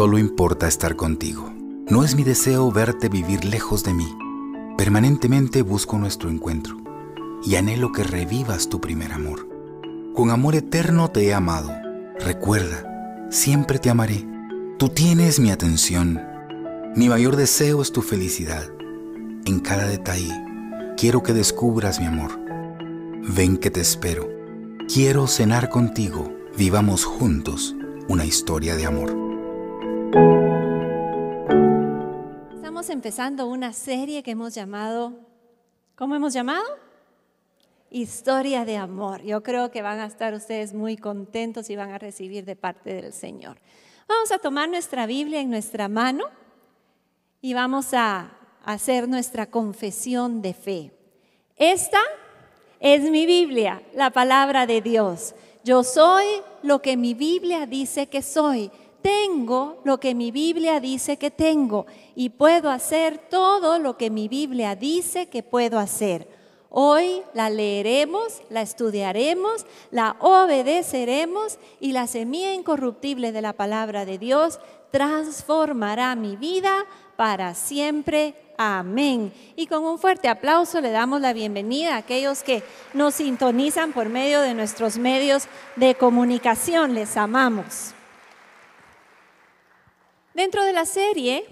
solo importa estar contigo. No es mi deseo verte vivir lejos de mí. Permanentemente busco nuestro encuentro y anhelo que revivas tu primer amor. Con amor eterno te he amado. Recuerda, siempre te amaré. Tú tienes mi atención. Mi mayor deseo es tu felicidad. En cada detalle, quiero que descubras mi amor. Ven que te espero. Quiero cenar contigo. Vivamos juntos una historia de amor. empezando una serie que hemos llamado, ¿cómo hemos llamado? Historia de amor. Yo creo que van a estar ustedes muy contentos y van a recibir de parte del Señor. Vamos a tomar nuestra Biblia en nuestra mano y vamos a hacer nuestra confesión de fe. Esta es mi Biblia, la palabra de Dios. Yo soy lo que mi Biblia dice que soy tengo lo que mi Biblia dice que tengo y puedo hacer todo lo que mi Biblia dice que puedo hacer. Hoy la leeremos, la estudiaremos, la obedeceremos y la semilla incorruptible de la palabra de Dios transformará mi vida para siempre. Amén. Y con un fuerte aplauso le damos la bienvenida a aquellos que nos sintonizan por medio de nuestros medios de comunicación. Les amamos. Dentro de la serie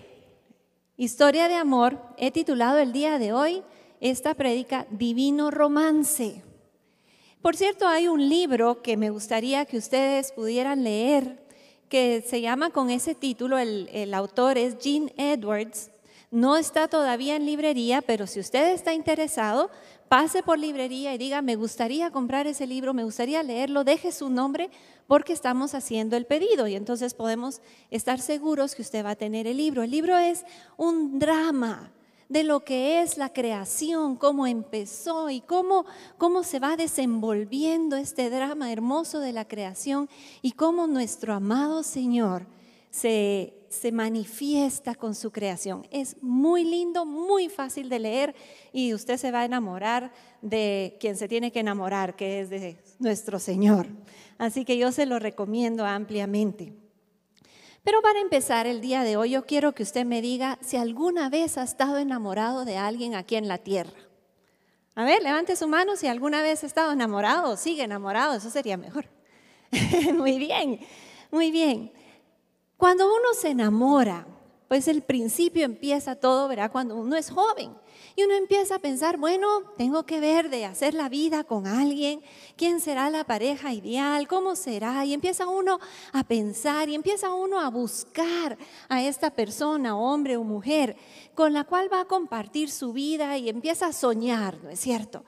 Historia de Amor, he titulado el día de hoy esta prédica Divino Romance. Por cierto, hay un libro que me gustaría que ustedes pudieran leer que se llama con ese título, el, el autor es Gene Edwards. No está todavía en librería, pero si usted está interesado, pase por librería y diga, me gustaría comprar ese libro, me gustaría leerlo, deje su nombre porque estamos haciendo el pedido y entonces podemos estar seguros que usted va a tener el libro. El libro es un drama de lo que es la creación, cómo empezó y cómo, cómo se va desenvolviendo este drama hermoso de la creación y cómo nuestro amado Señor se se manifiesta con su creación. Es muy lindo, muy fácil de leer y usted se va a enamorar de quien se tiene que enamorar, que es de nuestro Señor. Así que yo se lo recomiendo ampliamente. Pero para empezar el día de hoy, yo quiero que usted me diga si alguna vez ha estado enamorado de alguien aquí en la tierra. A ver, levante su mano si alguna vez ha estado enamorado, sigue enamorado, eso sería mejor. muy bien, muy bien. Cuando uno se enamora, pues el principio empieza todo, ¿verdad? Cuando uno es joven y uno empieza a pensar, bueno, tengo que ver de hacer la vida con alguien, quién será la pareja ideal, cómo será, y empieza uno a pensar y empieza uno a buscar a esta persona, hombre o mujer, con la cual va a compartir su vida y empieza a soñar, ¿no es cierto?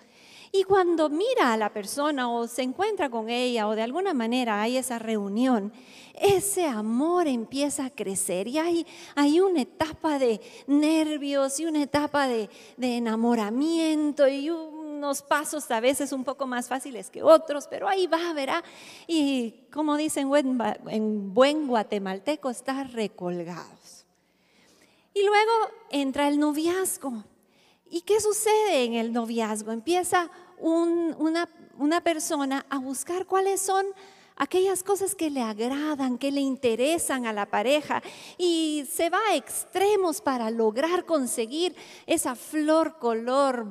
Y cuando mira a la persona o se encuentra con ella o de alguna manera hay esa reunión, ese amor empieza a crecer y hay, hay una etapa de nervios y una etapa de, enamoramiento y unos pasos a veces un poco más fáciles que otros, pero ahí va, verá. Y como dicen en buen guatemalteco, está recolgados. Y luego entra el noviazgo. ¿Y qué sucede en el noviazgo? Empieza una, una persona a buscar cuáles son aquellas cosas que le agradan, que le interesan a la pareja y se va a extremos para lograr conseguir esa flor color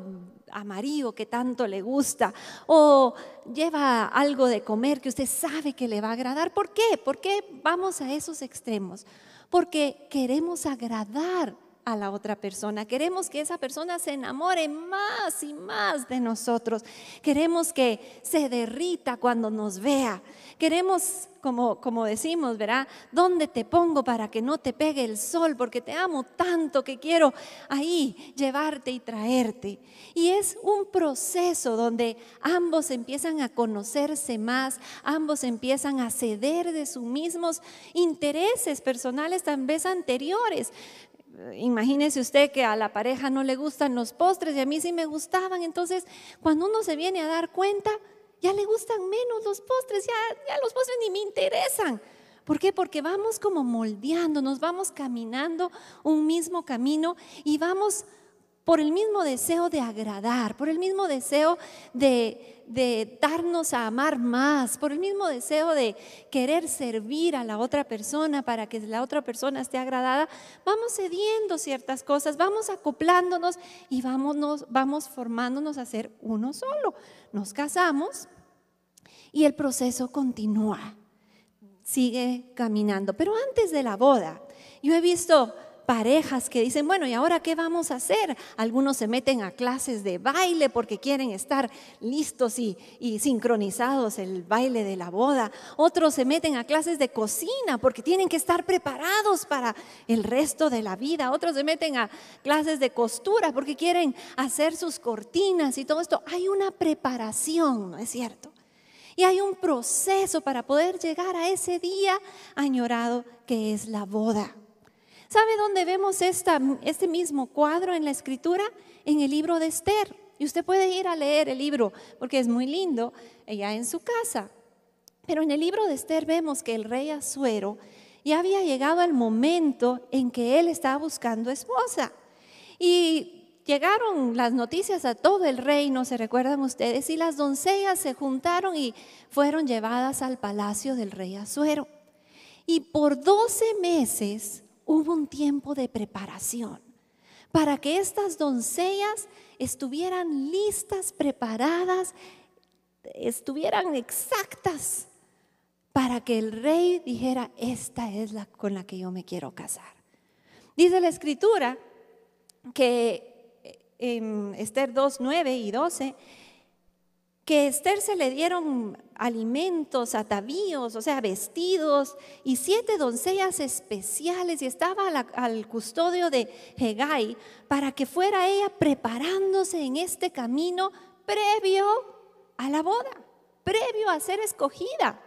amarillo que tanto le gusta o lleva algo de comer que usted sabe que le va a agradar. ¿Por qué? ¿Por qué vamos a esos extremos? Porque queremos agradar a la otra persona. Queremos que esa persona se enamore más y más de nosotros. Queremos que se derrita cuando nos vea. Queremos, como, como decimos, ¿verdad? ¿Dónde te pongo para que no te pegue el sol? Porque te amo tanto que quiero ahí llevarte y traerte. Y es un proceso donde ambos empiezan a conocerse más, ambos empiezan a ceder de sus mismos intereses personales tal vez anteriores. Imagínese usted que a la pareja no le gustan los postres y a mí sí me gustaban. Entonces, cuando uno se viene a dar cuenta, ya le gustan menos los postres, ya, ya los postres ni me interesan. ¿Por qué? Porque vamos como moldeando, nos vamos caminando un mismo camino y vamos por el mismo deseo de agradar, por el mismo deseo de, darnos a amar más, por el mismo deseo de querer servir a la otra persona para que la otra persona esté agradada, vamos cediendo ciertas cosas, vamos acoplándonos y vamos formándonos a ser uno solo. Nos casamos y el proceso continúa, sigue caminando. Pero antes de la boda, yo he visto parejas que dicen, bueno, ¿y ahora qué vamos a hacer? Algunos se meten a clases de baile porque quieren estar listos y, sincronizados el baile de la boda. Otros se meten a clases de cocina porque tienen que estar preparados para el resto de la vida. Otros se meten a clases de costura porque quieren hacer sus cortinas y todo esto. Hay una preparación, ¿no es cierto? Y hay un proceso para poder llegar a ese día añorado que es la boda. ¿Sabe dónde vemos este mismo cuadro en la escritura? En el libro de Esther. Y usted puede ir a leer el libro porque es muy lindo, allá en su casa. Pero en el libro de Esther vemos que el rey Azuero ya había llegado al momento en que él estaba buscando esposa. Y llegaron las noticias a todo el reino, se recuerdan ustedes, y las doncellas se juntaron y fueron llevadas al palacio del rey Azuero. Y por 12 meses hubo un tiempo de preparación para que estas doncellas estuvieran listas, preparadas, estuvieran exactas para que el rey dijera, esta es la con la que yo me quiero casar. Dice la escritura que eh, en Esther 2, 9 y 12, que Esther se le dieron alimentos, atavíos, o sea, vestidos, y siete doncellas especiales, y estaba al custodio de Hegai para que fuera ella preparándose en este camino previo a la boda, previo a ser escogida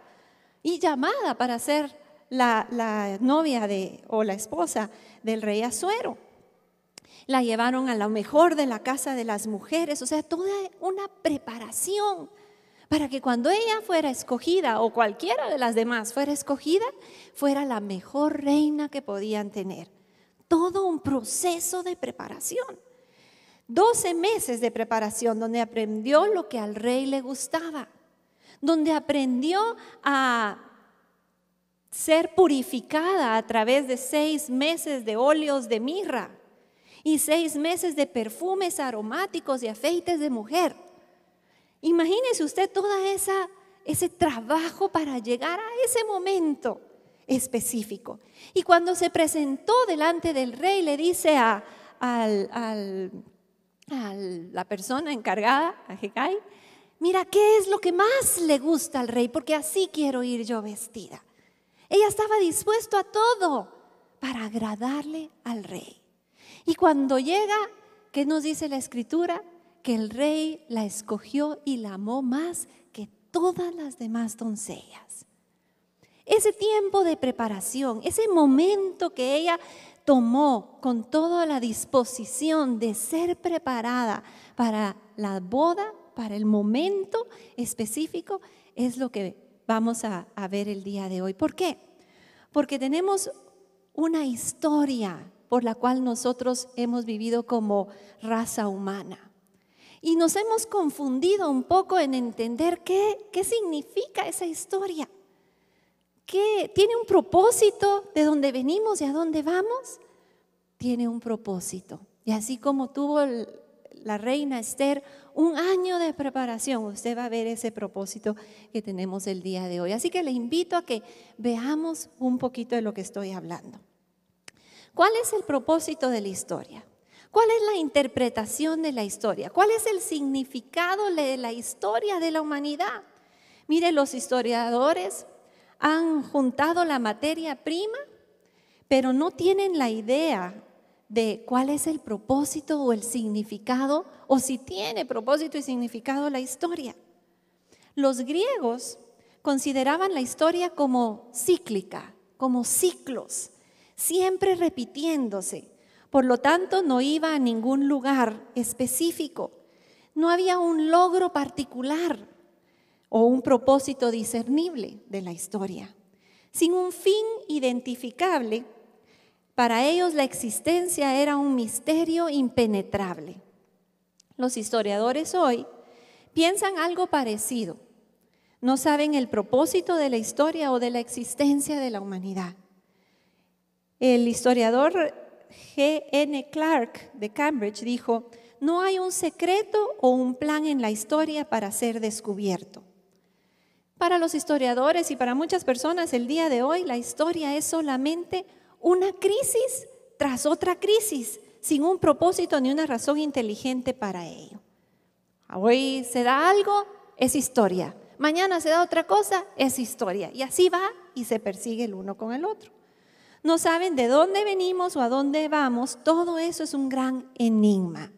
y llamada para ser la, novia de, o la esposa del rey Azuero la llevaron a lo mejor de la casa de las mujeres, o sea, toda una preparación para que cuando ella fuera escogida o cualquiera de las demás fuera escogida, fuera la mejor reina que podían tener. Todo un proceso de preparación. Doce meses de preparación donde aprendió lo que al rey le gustaba, donde aprendió a ser purificada a través de seis meses de óleos de mirra y seis meses de perfumes aromáticos y afeites de mujer. Imagínese usted toda esa ese trabajo para llegar a ese momento específico. Y cuando se presentó delante del rey, le dice a, la persona encargada, a Hegai, mira, ¿qué es lo que más le gusta al rey? Porque así quiero ir yo vestida. Ella estaba dispuesta a todo para agradarle al rey. Y cuando llega, ¿qué nos dice la escritura? Que el rey la escogió y la amó más que todas las demás doncellas. Ese tiempo de preparación, ese momento que ella tomó con toda la disposición de ser preparada para la boda, para el momento específico, es lo que vamos a, ver el día de hoy. ¿Por qué? Porque tenemos una historia por la cual nosotros hemos vivido como raza humana. Y nos hemos confundido un poco en entender qué, significa esa historia. ¿Qué, ¿Tiene un propósito de dónde venimos y a dónde vamos? Tiene un propósito. Y así como tuvo la reina Esther un año de preparación, usted va a ver ese propósito que tenemos el día de hoy. Así que le invito a que veamos un poquito de lo que estoy hablando. ¿Cuál es el propósito de la historia? ¿Cuál es la interpretación de la historia? ¿Cuál es el significado de la historia de la humanidad? Mire, los historiadores han juntado la materia prima, pero no tienen la idea de cuál es el propósito o el significado, o si tiene propósito y significado la historia. Los griegos consideraban la historia como cíclica, como ciclos siempre repitiéndose. Por lo tanto, no iba a ningún lugar específico. No había un logro particular o un propósito discernible de la historia. Sin un fin identificable, para ellos la existencia era un misterio impenetrable. Los historiadores hoy piensan algo parecido. No saben el propósito de la historia o de la existencia de la humanidad. El historiador G. N. Clark de Cambridge dijo, no hay un secreto o un plan en la historia para ser descubierto. Para los historiadores y para muchas personas el día de hoy la historia es solamente una crisis tras otra crisis, sin un propósito ni una razón inteligente para ello. Hoy se da algo, es historia. Mañana se da otra cosa, es historia. Y así va y se persigue el uno con el otro no saben de dónde venimos o a dónde vamos, todo eso es un gran enigma.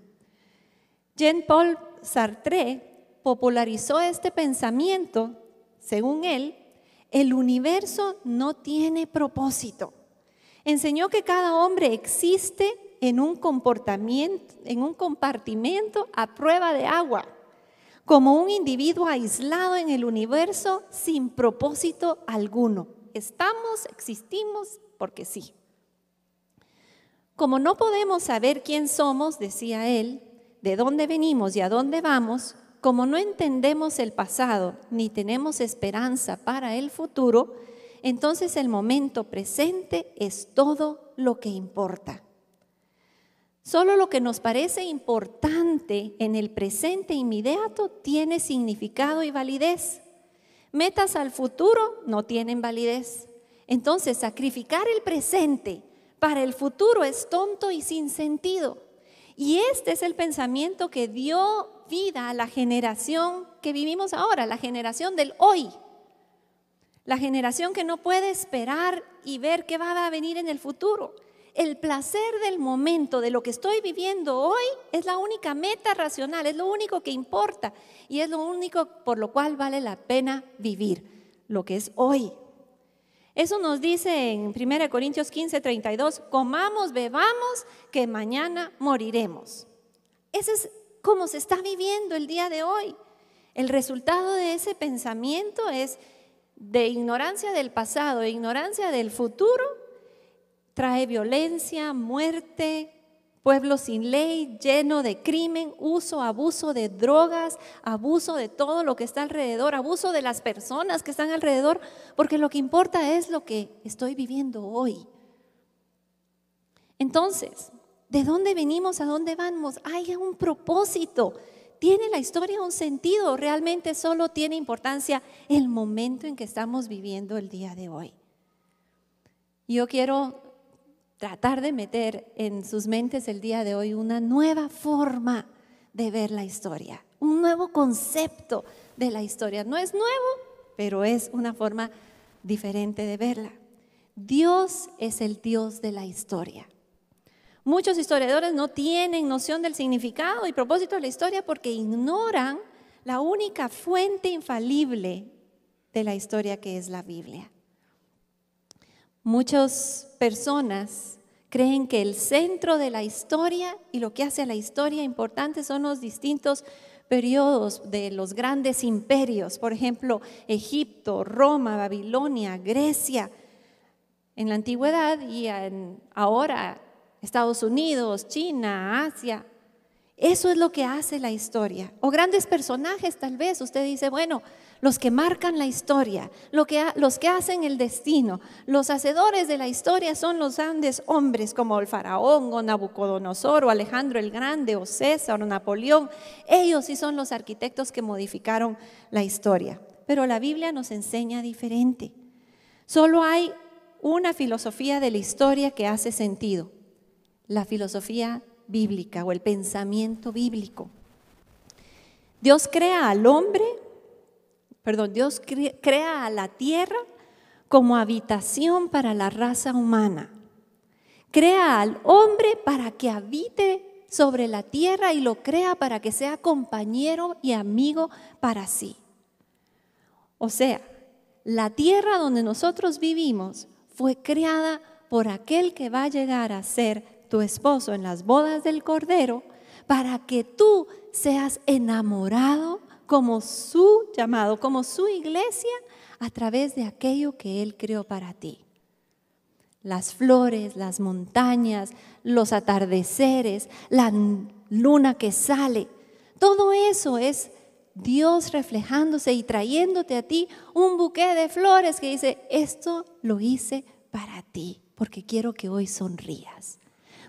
Jean-Paul Sartre popularizó este pensamiento, según él, el universo no tiene propósito. Enseñó que cada hombre existe en un comportamiento, en un compartimento a prueba de agua, como un individuo aislado en el universo sin propósito alguno. Estamos, existimos porque sí. Como no podemos saber quién somos, decía él, de dónde venimos y a dónde vamos, como no entendemos el pasado ni tenemos esperanza para el futuro, entonces el momento presente es todo lo que importa. Solo lo que nos parece importante en el presente inmediato tiene significado y validez. Metas al futuro no tienen validez. Entonces, sacrificar el presente para el futuro es tonto y sin sentido. Y este es el pensamiento que dio vida a la generación que vivimos ahora, la generación del hoy. La generación que no puede esperar y ver qué va a venir en el futuro. El placer del momento, de lo que estoy viviendo hoy, es la única meta racional, es lo único que importa y es lo único por lo cual vale la pena vivir, lo que es hoy, eso nos dice en 1 Corintios 15, 32, comamos, bebamos, que mañana moriremos. Ese es como se está viviendo el día de hoy. El resultado de ese pensamiento es de ignorancia del pasado, e ignorancia del futuro, trae violencia, muerte, pueblo sin ley, lleno de crimen, uso, abuso de drogas, abuso de todo lo que está alrededor, abuso de las personas que están alrededor, porque lo que importa es lo que estoy viviendo hoy. Entonces, ¿de dónde venimos? ¿A dónde vamos? Hay un propósito. ¿Tiene la historia un sentido? ¿Realmente solo tiene importancia el momento en que estamos viviendo el día de hoy? Yo quiero tratar de meter en sus mentes el día de hoy una nueva forma de ver la historia, un nuevo concepto de la historia. No es nuevo, pero es una forma diferente de verla. Dios es el Dios de la historia. Muchos historiadores no tienen noción del significado y propósito de la historia porque ignoran la única fuente infalible de la historia que es la Biblia. Muchas personas creen que el centro de la historia y lo que hace a la historia importante son los distintos periodos de los grandes imperios, por ejemplo, Egipto, Roma, Babilonia, Grecia, en la antigüedad y ahora Estados Unidos, China, Asia, eso es lo que hace la historia. O grandes personajes tal vez. Usted dice, bueno, los que marcan la historia, los que hacen el destino, los hacedores de la historia son los grandes hombres como el faraón o Nabucodonosor o Alejandro el Grande o César o Napoleón. Ellos sí son los arquitectos que modificaron la historia. Pero la Biblia nos enseña diferente. Solo hay una filosofía de la historia que hace sentido, la filosofía bíblica o el pensamiento bíblico. Dios crea al hombre, perdón, Dios crea a la tierra como habitación para la raza humana. Crea al hombre para que habite sobre la tierra y lo crea para que sea compañero y amigo para sí. O sea, la tierra donde nosotros vivimos fue creada por aquel que va a llegar a ser tu esposo en las bodas del Cordero para que tú seas enamorado como su llamado, como su iglesia, a través de aquello que Él creó para ti. Las flores, las montañas, los atardeceres, la luna que sale, todo eso es Dios reflejándose y trayéndote a ti un buqué de flores que dice, esto lo hice para ti, porque quiero que hoy sonrías.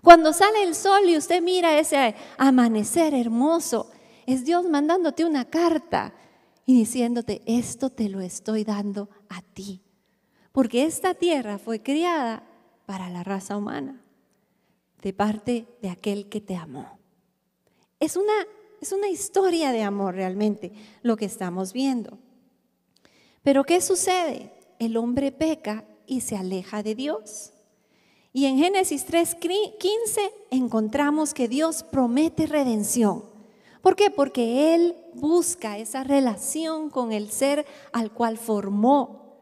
Cuando sale el sol y usted mira ese amanecer hermoso, es Dios mandándote una carta y diciéndote, esto te lo estoy dando a ti. Porque esta tierra fue criada para la raza humana, de parte de aquel que te amó. Es una, es una historia de amor realmente lo que estamos viendo. Pero ¿qué sucede? El hombre peca y se aleja de Dios. Y en Génesis 3:15 encontramos que Dios promete redención. ¿Por qué? Porque Él busca esa relación con el ser al cual formó,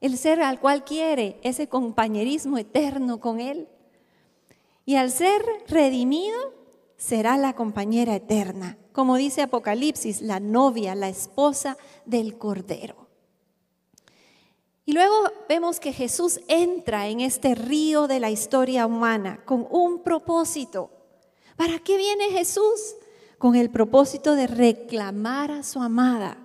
el ser al cual quiere ese compañerismo eterno con Él. Y al ser redimido, será la compañera eterna, como dice Apocalipsis, la novia, la esposa del Cordero. Y luego vemos que Jesús entra en este río de la historia humana con un propósito. ¿Para qué viene Jesús? Con el propósito de reclamar a su amada.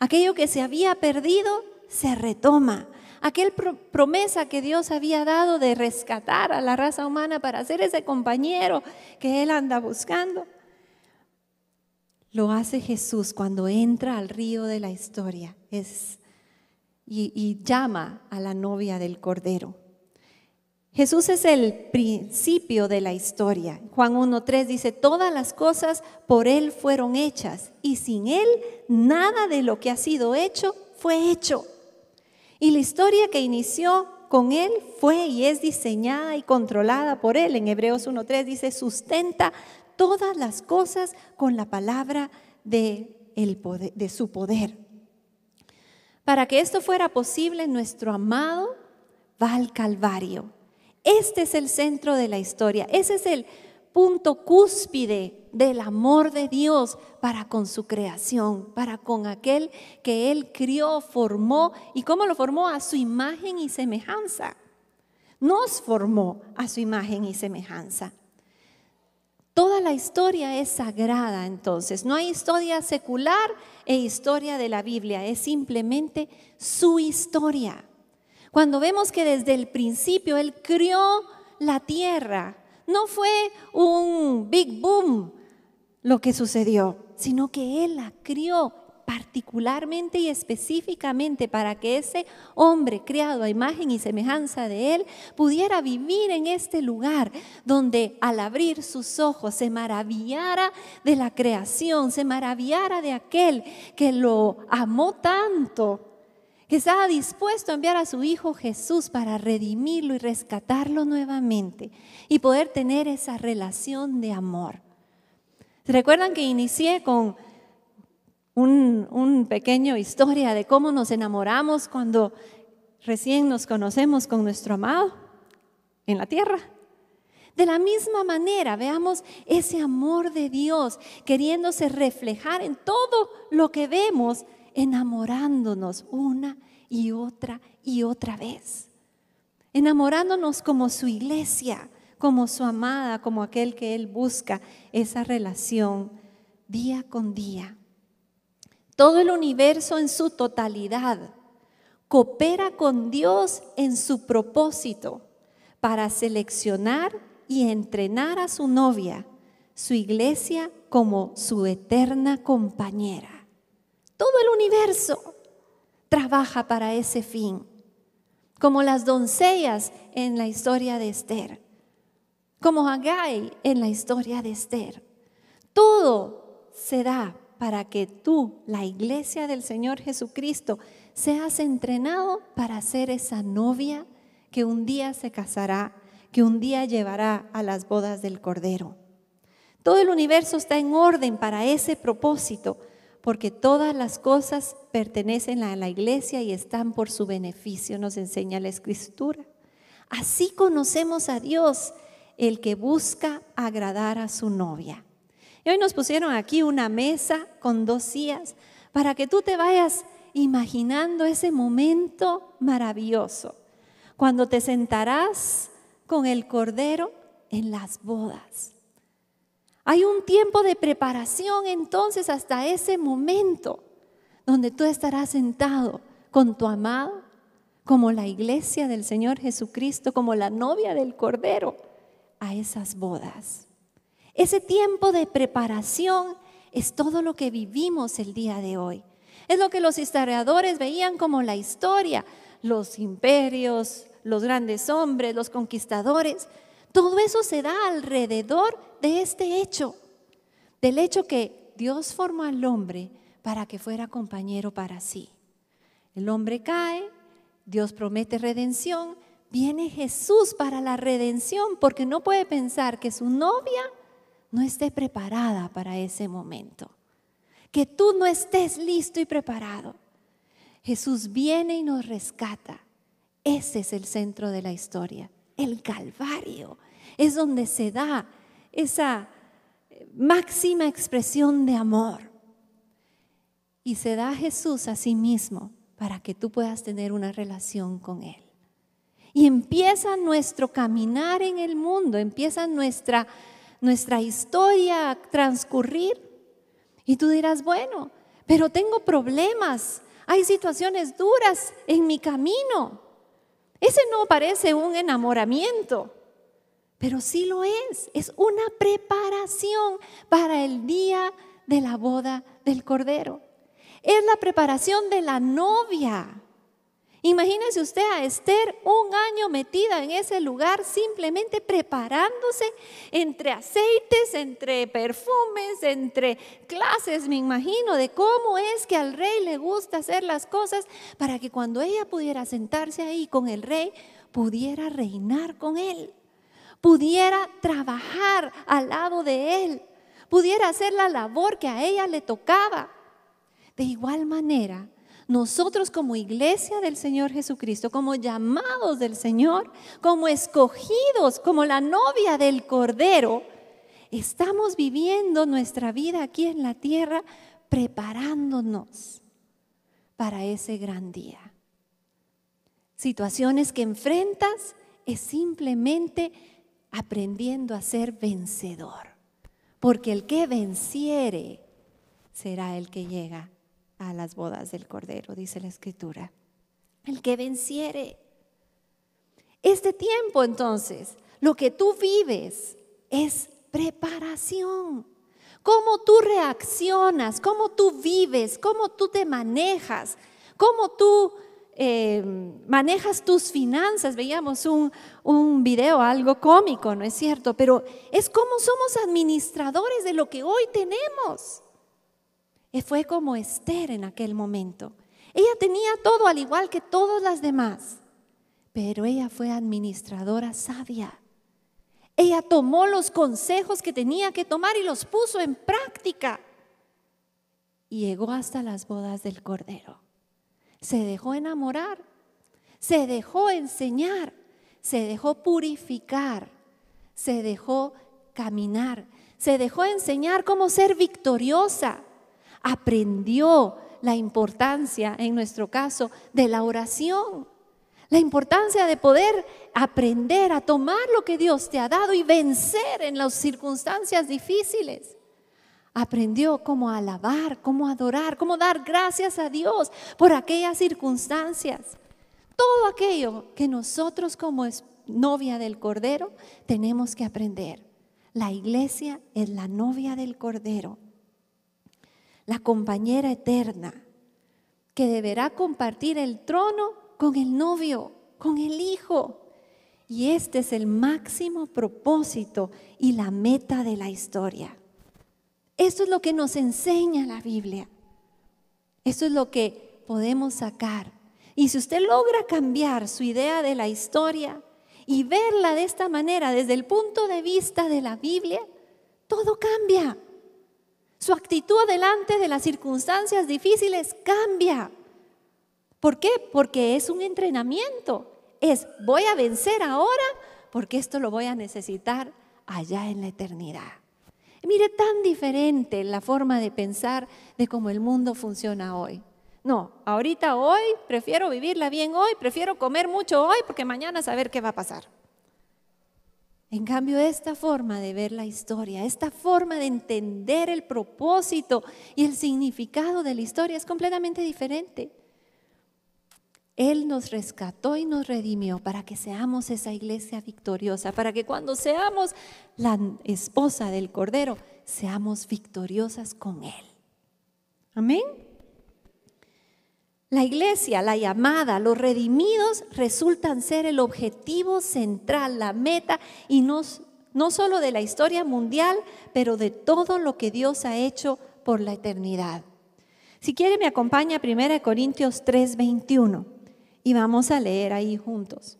Aquello que se había perdido se retoma. Aquel promesa que Dios había dado de rescatar a la raza humana para ser ese compañero que Él anda buscando, lo hace Jesús cuando entra al río de la historia. Es y, llama a la novia del Cordero. Jesús es el principio de la historia. Juan 1.3 dice, todas las cosas por Él fueron hechas y sin Él nada de lo que ha sido hecho fue hecho. Y la historia que inició con Él fue y es diseñada y controlada por Él. En Hebreos 1.3 dice, sustenta todas las cosas con la palabra de su poder. Para que esto fuera posible, nuestro amado va al Calvario. Este es el centro de la historia, ese es el punto cúspide del amor de Dios para con su creación, para con aquel que Él crió, formó y cómo lo formó a su imagen y semejanza. Nos formó a su imagen y semejanza. Toda la historia es sagrada entonces, no hay historia secular e historia de la Biblia, es simplemente su historia. Cuando vemos que desde el principio Él crió la tierra, no fue un big boom lo que sucedió, sino que Él la crió particularmente y específicamente para que ese hombre creado a imagen y semejanza de Él pudiera vivir en este lugar donde al abrir sus ojos se maravillara de la creación, se maravillara de aquel que lo amó tanto, que estaba dispuesto a enviar a su Hijo Jesús para redimirlo y rescatarlo nuevamente y poder tener esa relación de amor. recuerdan que inicié con un, pequeño historia de cómo nos enamoramos cuando recién nos conocemos con nuestro amado en la tierra. De la misma manera, veamos ese amor de Dios queriéndose reflejar en todo lo que vemos, enamorándonos una y otra y otra vez. Enamorándonos como su iglesia, como su amada, como aquel que Él busca esa relación día con día. Todo el universo en su totalidad coopera con Dios en su propósito para seleccionar y entrenar a su novia, su iglesia, como su eterna compañera. Todo el universo trabaja para ese fin, como las doncellas en la historia de Esther, como Agai en la historia de Esther. Todo se da para que tú, la iglesia del Señor Jesucristo, seas entrenado para ser esa novia que un día se casará, que un día llevará a las bodas del Cordero. Todo el universo está en orden para ese propósito, porque todas las cosas pertenecen a la iglesia y están por su beneficio, nos enseña la Escritura. Así conocemos a Dios, el que busca agradar a su novia. Y hoy nos pusieron aquí una mesa con dos sillas para que tú te vayas imaginando ese momento maravilloso, cuando te sentarás con el Cordero en las bodas. Hay un tiempo de preparación entonces hasta ese momento donde tú estarás sentado con tu amado, como la iglesia del Señor Jesucristo, como la novia del Cordero, a esas bodas. Ese tiempo de preparación es todo lo que vivimos el día de hoy. Es lo que los historiadores veían como la historia, los imperios, los grandes hombres, los conquistadores. Todo eso se da alrededor de este hecho, del hecho que Dios formó al hombre para que fuera compañero para sí. El hombre cae, Dios promete redención, viene Jesús para la redención porque no puede pensar que su novia no esté preparada para ese momento, que tú no estés listo y preparado. Jesús viene y nos rescata. Ese es el centro de la historia. El Calvario es donde se da esa máxima expresión de amor. Y se da Jesús a sí mismo para que tú puedas tener una relación con Él. Y empieza nuestro caminar en el mundo, empieza nuestra nuestra historia transcurrir. Y tú dirás, bueno, pero tengo problemas, hay situaciones duras en mi camino. Ese no parece un enamoramiento, pero sí lo es. Es una preparación para el día de la boda del Cordero. Es la preparación de la novia Imagínese usted a Esther un año metida en ese lugar, simplemente preparándose entre aceites, entre perfumes, entre clases, me imagino, de cómo es que al rey le gusta hacer las cosas para que cuando ella pudiera sentarse ahí con el rey, pudiera reinar con él, pudiera trabajar al lado de él, pudiera hacer la labor que a ella le tocaba. De igual manera, nosotros como iglesia del Señor Jesucristo, como llamados del Señor, como escogidos, como la novia del Cordero, estamos viviendo nuestra vida aquí en la tierra preparándonos para ese gran día. Situaciones que enfrentas es simplemente aprendiendo a ser vencedor, porque el que venciere será el que llega a las bodas del Cordero, dice la Escritura. El que venciere. Este tiempo entonces, lo que tú vives es preparación. Cómo tú reaccionas, cómo tú vives, cómo tú te manejas, cómo tú eh, manejas tus finanzas. Veíamos un, un video, algo cómico, ¿no es cierto? Pero es cómo somos administradores de lo que hoy tenemos. Eh, fue como Esther en aquel momento. Ella tenía todo al igual que todas las demás, pero ella fue administradora sabia. Ella tomó los consejos que tenía que tomar y los puso en práctica. Y llegó hasta las bodas del Cordero. Se dejó enamorar, se dejó enseñar, se dejó purificar, se dejó caminar, se dejó enseñar cómo ser victoriosa aprendió la importancia, en nuestro caso, de la oración. La importancia de poder aprender a tomar lo que Dios te ha dado y vencer en las circunstancias difíciles. Aprendió cómo alabar, cómo adorar, cómo dar gracias a Dios por aquellas circunstancias. Todo aquello que nosotros como novia del Cordero tenemos que aprender. La iglesia es la novia del Cordero la compañera eterna, que deberá compartir el trono con el novio, con el hijo. Y este es el máximo propósito y la meta de la historia. Esto es lo que nos enseña la Biblia. Esto es lo que podemos sacar. Y si usted logra cambiar su idea de la historia y verla de esta manera desde el punto de vista de la Biblia, todo cambia. Su actitud delante de las circunstancias difíciles cambia. ¿Por qué? Porque es un entrenamiento. Es, voy a vencer ahora porque esto lo voy a necesitar allá en la eternidad. Mire, tan diferente la forma de pensar de cómo el mundo funciona hoy. No, ahorita hoy prefiero vivirla bien hoy, prefiero comer mucho hoy porque mañana saber qué va a pasar. En cambio, esta forma de ver la historia, esta forma de entender el propósito y el significado de la historia es completamente diferente. Él nos rescató y nos redimió para que seamos esa iglesia victoriosa, para que cuando seamos la esposa del Cordero, seamos victoriosas con Él. Amén. La iglesia, la llamada, los redimidos resultan ser el objetivo central, la meta, y no, solo de la historia mundial, pero de todo lo que Dios ha hecho por la eternidad. Si quiere, me acompaña a 1 Corintios 3:21 y vamos a leer ahí juntos.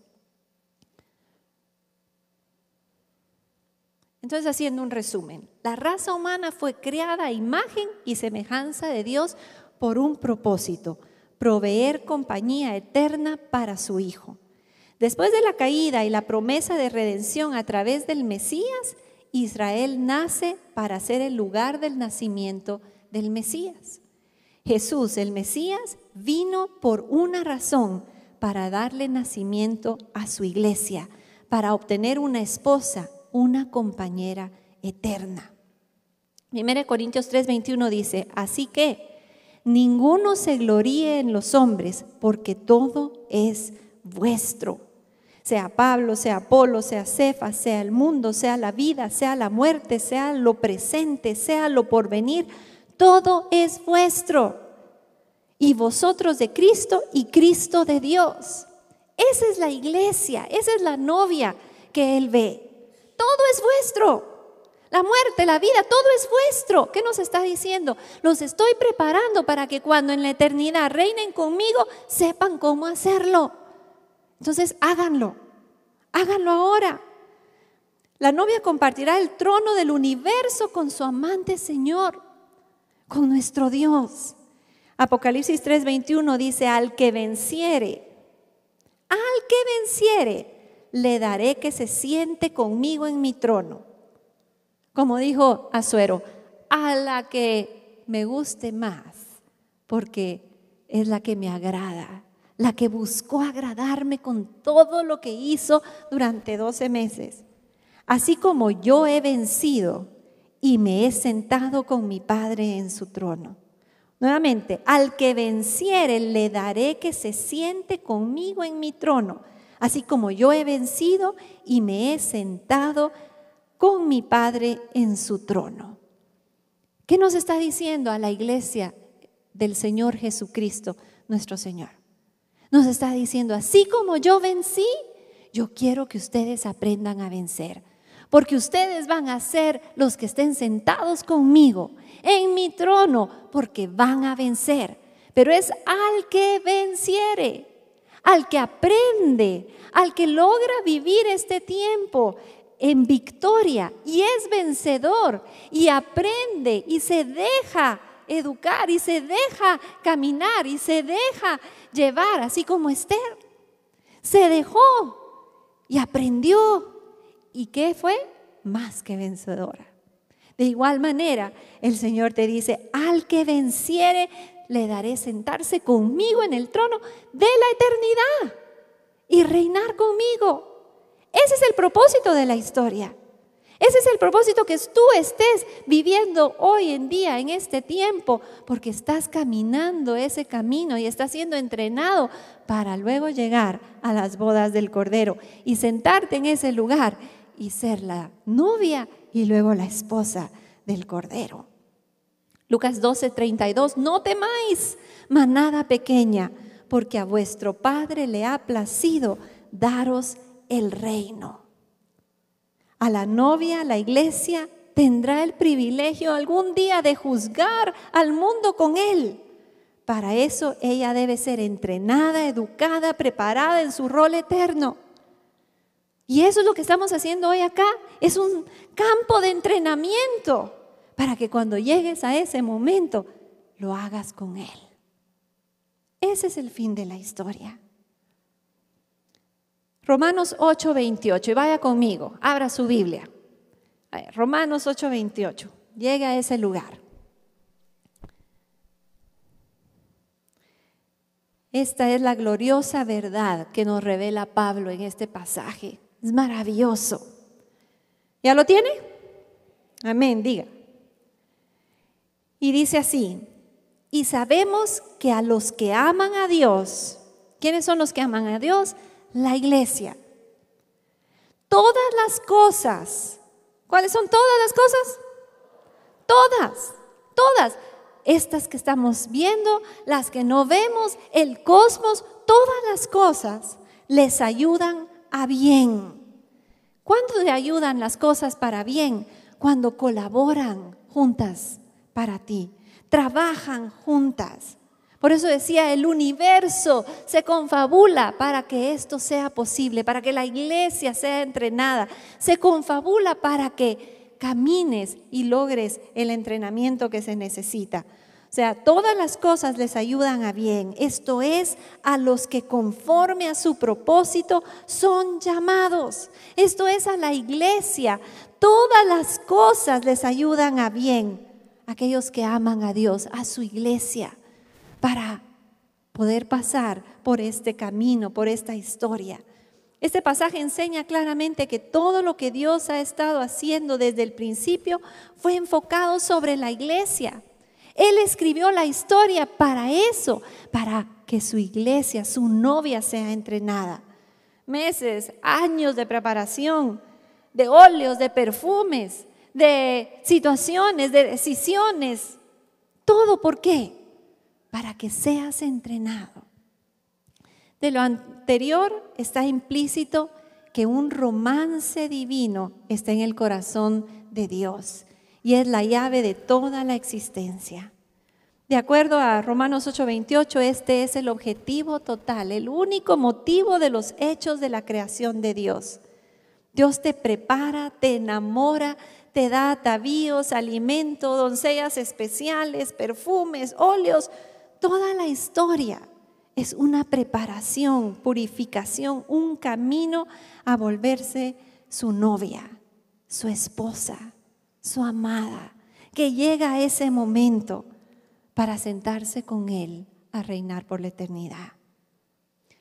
Entonces, haciendo un resumen, la raza humana fue creada a imagen y semejanza de Dios por un propósito proveer compañía eterna para su Hijo. Después de la caída y la promesa de redención a través del Mesías, Israel nace para ser el lugar del nacimiento del Mesías. Jesús, el Mesías, vino por una razón, para darle nacimiento a su iglesia, para obtener una esposa, una compañera eterna. 1 Corintios 3:21 dice, así que ninguno se gloríe en los hombres, porque todo es vuestro. Sea Pablo, sea Apolo, sea Cefa, sea el mundo, sea la vida, sea la muerte, sea lo presente, sea lo porvenir, todo es vuestro. Y vosotros de Cristo y Cristo de Dios. Esa es la iglesia, esa es la novia que Él ve. Todo es vuestro. La muerte, la vida, todo es vuestro. ¿Qué nos está diciendo? Los estoy preparando para que cuando en la eternidad reinen conmigo, sepan cómo hacerlo. Entonces, háganlo. Háganlo ahora. La novia compartirá el trono del universo con su amante Señor, con nuestro Dios. Apocalipsis 3:21 dice, al que venciere, al que venciere, le daré que se siente conmigo en mi trono como dijo Azuero, a la que me guste más, porque es la que me agrada, la que buscó agradarme con todo lo que hizo durante 12 meses. Así como yo he vencido y me he sentado con mi Padre en su trono. Nuevamente, al que venciere le daré que se siente conmigo en mi trono, así como yo he vencido y me he sentado con mi Padre en su trono. ¿Qué nos está diciendo a la iglesia del Señor Jesucristo, nuestro Señor? Nos está diciendo, así como yo vencí, yo quiero que ustedes aprendan a vencer, porque ustedes van a ser los que estén sentados conmigo en mi trono, porque van a vencer. Pero es al que venciere, al que aprende, al que logra vivir este tiempo, en victoria y es vencedor y aprende y se deja educar y se deja caminar y se deja llevar, así como Esther. Se dejó y aprendió. ¿Y qué fue? Más que vencedora. De igual manera, el Señor te dice, al que venciere, le daré sentarse conmigo en el trono de la eternidad y reinar conmigo ese es el propósito de la historia. Ese es el propósito que tú estés viviendo hoy en día, en este tiempo, porque estás caminando ese camino y estás siendo entrenado para luego llegar a las bodas del Cordero y sentarte en ese lugar y ser la novia y luego la esposa del Cordero. Lucas 12, 32, no temáis, manada pequeña, porque a vuestro Padre le ha placido daros el reino. A la novia, la iglesia, tendrá el privilegio algún día de juzgar al mundo con él. Para eso ella debe ser entrenada, educada, preparada en su rol eterno. Y eso es lo que estamos haciendo hoy acá. Es un campo de entrenamiento para que cuando llegues a ese momento lo hagas con Él. Ese es el fin de la historia. Romanos 8:28, y vaya conmigo, abra su Biblia. Romanos 8:28, llega a ese lugar. Esta es la gloriosa verdad que nos revela Pablo en este pasaje. Es maravilloso. ¿Ya lo tiene? Amén, diga. Y dice así, y sabemos que a los que aman a Dios, ¿quiénes son los que aman a Dios? la iglesia. Todas las cosas. ¿Cuáles son todas las cosas? Todas, todas. Estas que estamos viendo, las que no vemos, el cosmos, todas las cosas les ayudan a bien. ¿Cuándo te ayudan las cosas para bien? Cuando colaboran juntas para ti, trabajan juntas. Por eso decía, el universo se confabula para que esto sea posible, para que la iglesia sea entrenada, se confabula para que camines y logres el entrenamiento que se necesita. O sea, todas las cosas les ayudan a bien. Esto es a los que conforme a su propósito son llamados. Esto es a la iglesia. Todas las cosas les ayudan a bien. Aquellos que aman a Dios, a su iglesia para poder pasar por este camino, por esta historia. Este pasaje enseña claramente que todo lo que Dios ha estado haciendo desde el principio fue enfocado sobre la iglesia. Él escribió la historia para eso, para que su iglesia, su novia sea entrenada. Meses, años de preparación, de óleos, de perfumes, de situaciones, de decisiones. ¿Todo por qué? para que seas entrenado. De lo anterior está implícito que un romance divino está en el corazón de Dios y es la llave de toda la existencia. De acuerdo a Romanos 8:28, este es el objetivo total, el único motivo de los hechos de la creación de Dios. Dios te prepara, te enamora, te da atavíos, alimento, doncellas especiales, perfumes, óleos, Toda la historia es una preparación, purificación, un camino a volverse su novia, su esposa, su amada, que llega a ese momento para sentarse con Él a reinar por la eternidad.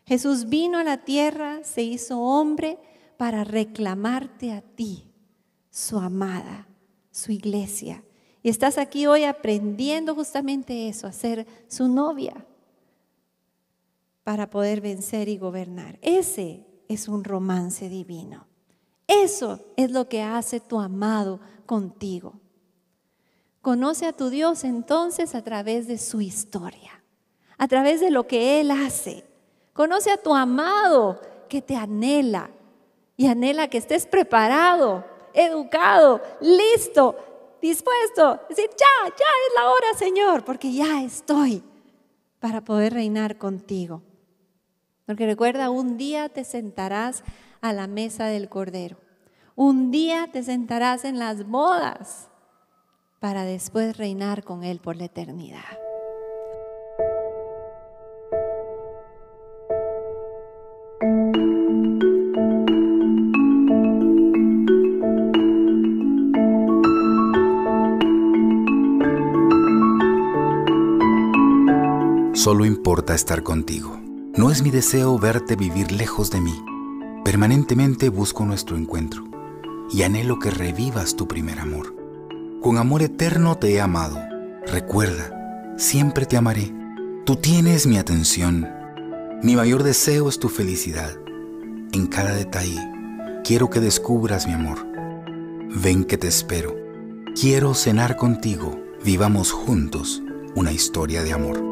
Jesús vino a la tierra, se hizo hombre para reclamarte a ti, su amada, su iglesia, y estás aquí hoy aprendiendo justamente eso, a ser su novia, para poder vencer y gobernar. Ese es un romance divino. Eso es lo que hace tu amado contigo. Conoce a tu Dios entonces a través de su historia, a través de lo que Él hace. Conoce a tu amado que te anhela y anhela que estés preparado, educado, listo dispuesto, decir, ya, ya es la hora, Señor, porque ya estoy para poder reinar contigo. Porque recuerda, un día te sentarás a la mesa del Cordero, un día te sentarás en las bodas para después reinar con Él por la eternidad. solo importa estar contigo. No es mi deseo verte vivir lejos de mí. Permanentemente busco nuestro encuentro y anhelo que revivas tu primer amor. Con amor eterno te he amado. Recuerda, siempre te amaré. Tú tienes mi atención. Mi mayor deseo es tu felicidad. En cada detalle, quiero que descubras mi amor. Ven que te espero. Quiero cenar contigo. Vivamos juntos una historia de amor.